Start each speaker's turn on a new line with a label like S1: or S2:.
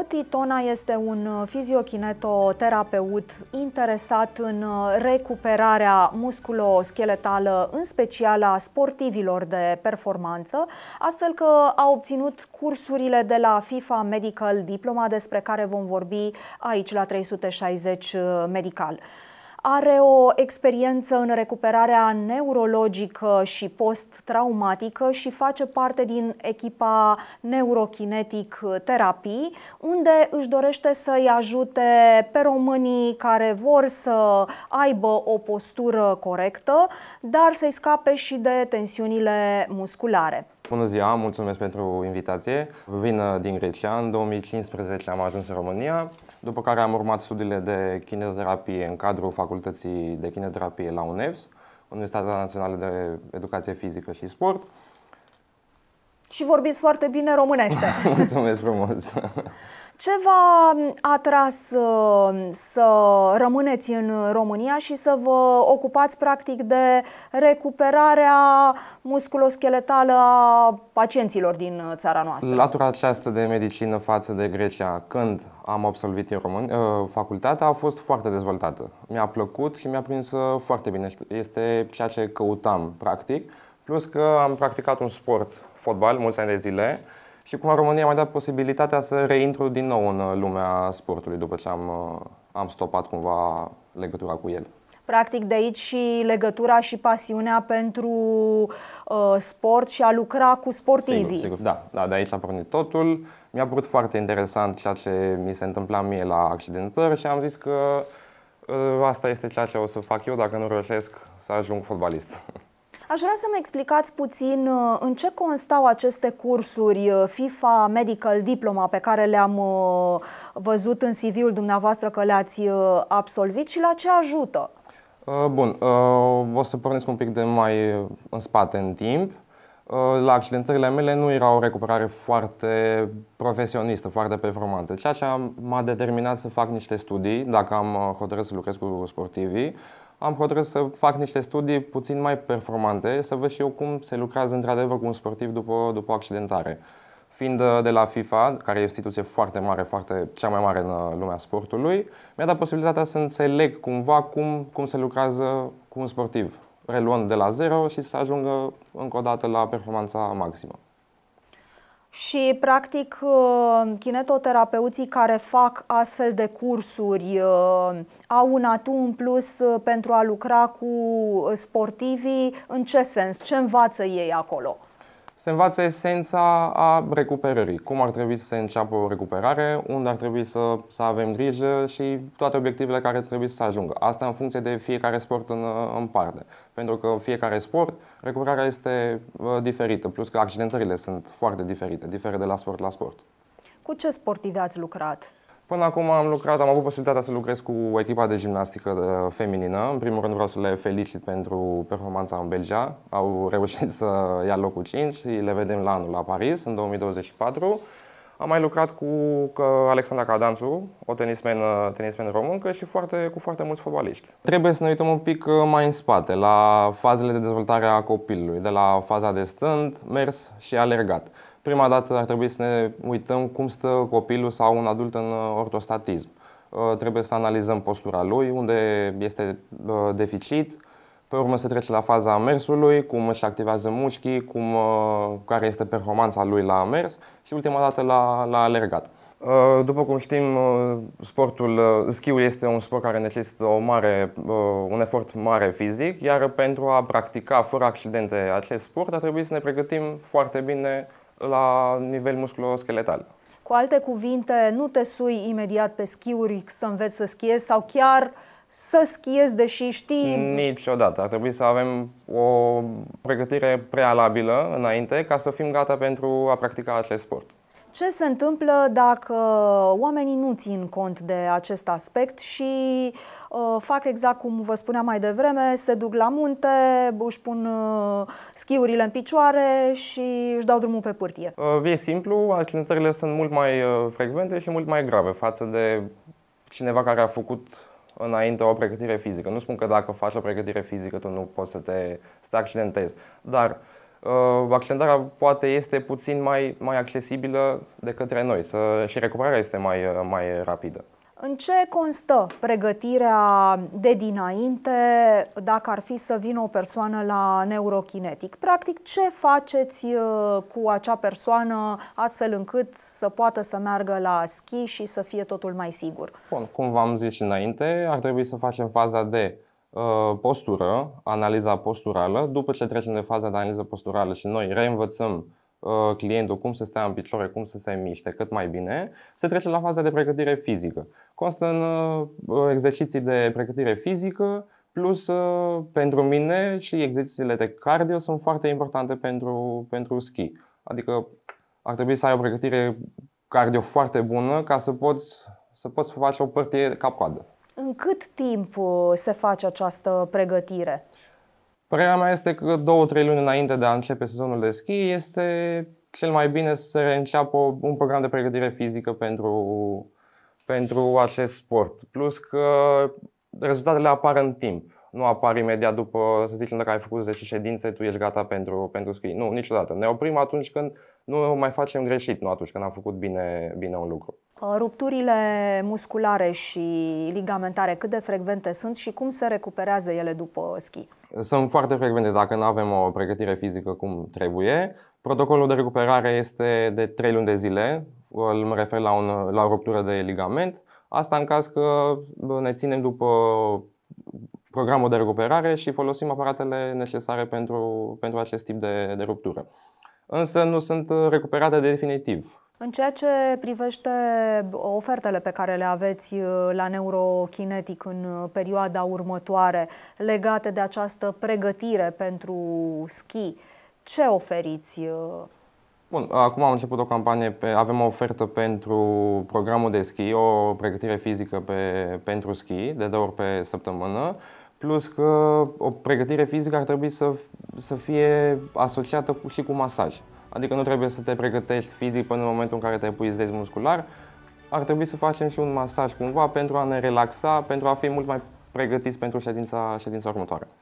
S1: Oti Tona este un uh, fiziokinetoterapeut interesat în uh, recuperarea musculoscheletală, în special a sportivilor de performanță, astfel că a obținut cursurile de la FIFA Medical Diploma, despre care vom vorbi aici la 360 uh, Medical are o experiență în recuperarea neurologică și post-traumatică și face parte din echipa Neurokinetic Terapii, unde își dorește să-i ajute pe românii care vor să aibă o postură corectă, dar să-i scape și de tensiunile musculare.
S2: Bună ziua, mulțumesc pentru invitație. Vin din Grecia. În 2015 am ajuns în România după care am urmat studiile de kinetoterapie în cadrul Facultății de kinetoterapie la UNEVS, Universitatea Națională de Educație Fizică și Sport,
S1: și vorbiți foarte bine românește.
S2: Mulțumesc frumos!
S1: Ce v-a atras uh, să rămâneți în România și să vă ocupați practic de recuperarea musculoscheletală a pacienților din țara noastră? Latura
S2: aceasta de medicină față de Grecia, când am absolvit în român, uh, facultatea, a fost foarte dezvoltată. Mi-a plăcut și mi-a prins uh, foarte bine. Este ceea ce căutam, practic. Plus că am practicat un sport fotbal mulți ani de zile și cum România mi-a dat posibilitatea să reintru din nou în uh, lumea sportului după ce am, uh, am stopat cumva legătura cu el.
S1: Practic de aici și legătura și pasiunea pentru uh, sport și a lucra cu sportivii. Sigur, sigur.
S2: Da, da, de aici a pornit totul. Mi-a părut foarte interesant ceea ce mi se întâmpla mie la accidentări și am zis că uh, asta este ceea ce o să fac eu dacă nu reușesc să ajung fotbalist.
S1: Aș vrea să-mi explicați puțin uh, în ce constau aceste cursuri uh, FIFA Medical Diploma pe care le-am uh, văzut în CV-ul dumneavoastră că le-ați absolvit și la ce ajută?
S2: Bun, o să pornesc un pic de mai în spate în timp. La accidentările mele nu era o recuperare foarte profesionistă, foarte performantă, ceea ce m-a determinat să fac niște studii, dacă am hotărât să lucrez cu sportivii am hotărât să fac niște studii puțin mai performante, să văd și eu cum se lucrează într-adevăr cu un sportiv după, după accidentare. Fiind uh, de la FIFA, care e o instituție foarte mare, foarte cea mai mare în uh, lumea sportului, mi-a dat posibilitatea să înțeleg cumva cum, cum se lucrează cu un sportiv, reluând de la zero și să ajungă încă o dată la performanța maximă.
S1: Și, practic, ă, kinetoterapeuții care fac astfel de cursuri ă, au un atu în plus ă, pentru a lucra cu sportivii. În ce sens? Ce învață ei acolo?
S2: se învață esența a recuperării, cum ar trebui să se înceapă o recuperare, unde ar trebui să, să avem grijă și toate obiectivele care trebuie să ajungă. Asta în funcție de fiecare sport în, în parte, pentru că fiecare sport recuperarea este uh, diferită, plus că accidentările sunt foarte diferite, diferă de la sport la sport.
S1: Cu ce sportivi ați lucrat? Până acum
S2: am lucrat, am avut posibilitatea să lucrez cu echipa de gimnastică uh, feminină. În primul rând vreau să le felicit pentru performanța în Belgia. Au reușit să ia locul 5, le vedem la anul la Paris, în 2024. Am mai lucrat cu Alexandra Cadanțu, o tenismen, uh, tenismen româncă și foarte, cu foarte mulți fotbaliști. Trebuie să ne uităm un pic uh, mai în spate, la fazele de dezvoltare a copilului, de la faza de stând, mers și alergat. Prima dată ar trebui să ne uităm cum stă copilul sau un adult în uh, ortostatism. Uh, trebuie să analizăm postura lui, unde este uh, deficit, pe urmă se trece la faza mersului, cum își activează mușchii, cum, care este performanța lui la mers și ultima dată la, la alergat. După cum știm, sportul, schiul este un sport care necesită o mare, un efort mare fizic, iar pentru a practica fără accidente acest sport ar trebui să ne pregătim foarte bine la nivel musculoscheletal.
S1: Cu alte cuvinte, nu te sui imediat pe schiuri să înveți să schiezi sau chiar să schiezi deși știi...
S2: Niciodată. Ar trebui să avem o pregătire prealabilă înainte ca să fim gata pentru a practica acest sport.
S1: Ce se întâmplă dacă oamenii nu țin cont de acest aspect și uh, fac exact cum vă spuneam mai devreme, se duc la munte, își pun uh, schiurile în picioare și își dau drumul pe pârtie?
S2: Uh, e simplu, accidentările sunt mult mai uh, frecvente și mult mai grave față de cineva care a făcut înainte o pregătire fizică. Nu spun că dacă faci o pregătire fizică tu nu poți să te, să te accidentezi, dar uh, Uh, Accidentarea poate este puțin mai, mai accesibilă de către noi să, și recuperarea este mai, uh, mai rapidă.
S1: În ce constă pregătirea de dinainte dacă ar fi să vină o persoană la neurokinetic? Practic, ce faceți uh, cu acea persoană astfel încât să poată să meargă la schi și să fie totul mai sigur? Bun,
S2: cum v-am zis și înainte, ar trebui să facem faza de Uh, postură, analiza posturală. După ce trecem de faza de analiză posturală și noi reînvățăm uh, clientul cum să stea în picioare, cum să se miște cât mai bine, se trece la faza de pregătire fizică. Constă în uh, exerciții de pregătire fizică, plus pentru mine și exercițiile de cardio sunt foarte importante pentru, pentru ski. Adică ar trebui să ai o pregătire cardio foarte bună ca să poți, să poți face o părtie cap-coadă
S1: în cât timp uh, se face această pregătire?
S2: Părerea mea este că două-trei luni înainte de a începe sezonul de schi este cel mai bine să înceapă un program de pregătire fizică pentru, pentru acest sport. Plus că rezultatele apar în timp. Nu apar imediat după, să zicem, dacă ai făcut 10 ședințe, tu ești gata pentru, pentru schi. Nu, niciodată. Ne oprim atunci când nu mai facem greșit nu atunci când am făcut bine, bine un lucru.
S1: Uh, rupturile musculare și ligamentare, cât de frecvente sunt și cum se recuperează ele după schi?
S2: Sunt foarte frecvente dacă nu avem o pregătire fizică cum trebuie. Protocolul de recuperare este de 3 luni de zile, îl refer la, un, la o ruptură de ligament. Asta în caz că ne ținem după programul de recuperare și folosim aparatele necesare pentru, pentru acest tip de, de ruptură însă nu sunt uh, recuperate de definitiv.
S1: În ceea ce privește uh, ofertele pe care le aveți uh, la Neurokinetic în perioada următoare, legate de această pregătire pentru schi, ce oferiți?
S2: Bun, acum am început o campanie, pe, avem o ofertă pentru programul de schi, o pregătire fizică pe, pentru schi, de două ori pe săptămână. Plus că o pregătire fizică ar trebui să, să fie asociată cu, și cu masaj. Adică nu trebuie să te pregătești fizic până în momentul în care te epuizezi muscular. Ar trebui să facem și un masaj cumva pentru a ne relaxa, pentru a fi mult mai pregătiți pentru ședința, ședința următoare.